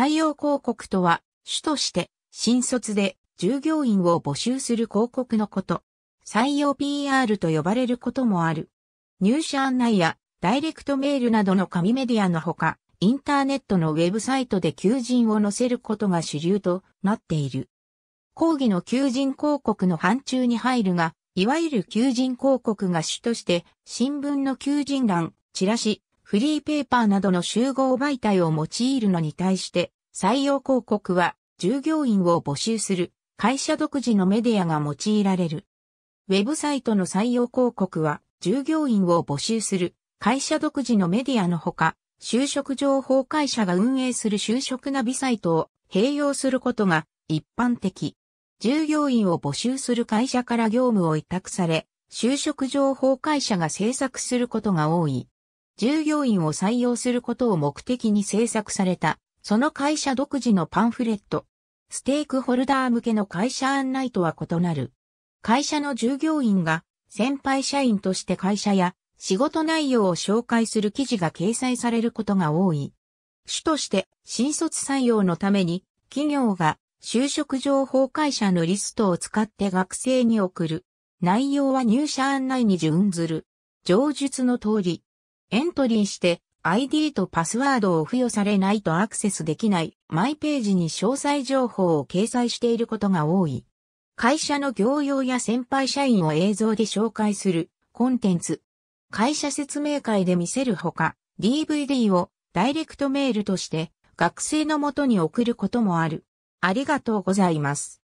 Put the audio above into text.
採用広告とは、主として、新卒で従業員を募集する広告のこと。採用 PR と呼ばれることもある。入社案内やダイレクトメールなどの紙メディアのほか、インターネットのウェブサイトで求人を載せることが主流となっている。講義の求人広告の範疇に入るが、いわゆる求人広告が主として、新聞の求人欄、チラシ、フリーペーパーなどの集合媒体を用いるのに対して、採用広告は従業員を募集する会社独自のメディアが用いられる。ウェブサイトの採用広告は従業員を募集する会社独自のメディアのほか、就職情報会社が運営する就職ナビサイトを併用することが一般的。従業員を募集する会社から業務を委託され、就職情報会社が制作することが多い。従業員を採用することを目的に制作された、その会社独自のパンフレット。ステークホルダー向けの会社案内とは異なる。会社の従業員が先輩社員として会社や仕事内容を紹介する記事が掲載されることが多い。主として新卒採用のために企業が就職情報会社のリストを使って学生に送る。内容は入社案内に準ずる。上述の通り、エントリーして ID とパスワードを付与されないとアクセスできないマイページに詳細情報を掲載していることが多い。会社の業用や先輩社員を映像で紹介するコンテンツ。会社説明会で見せるほか、DVD をダイレクトメールとして学生のもとに送ることもある。ありがとうございます。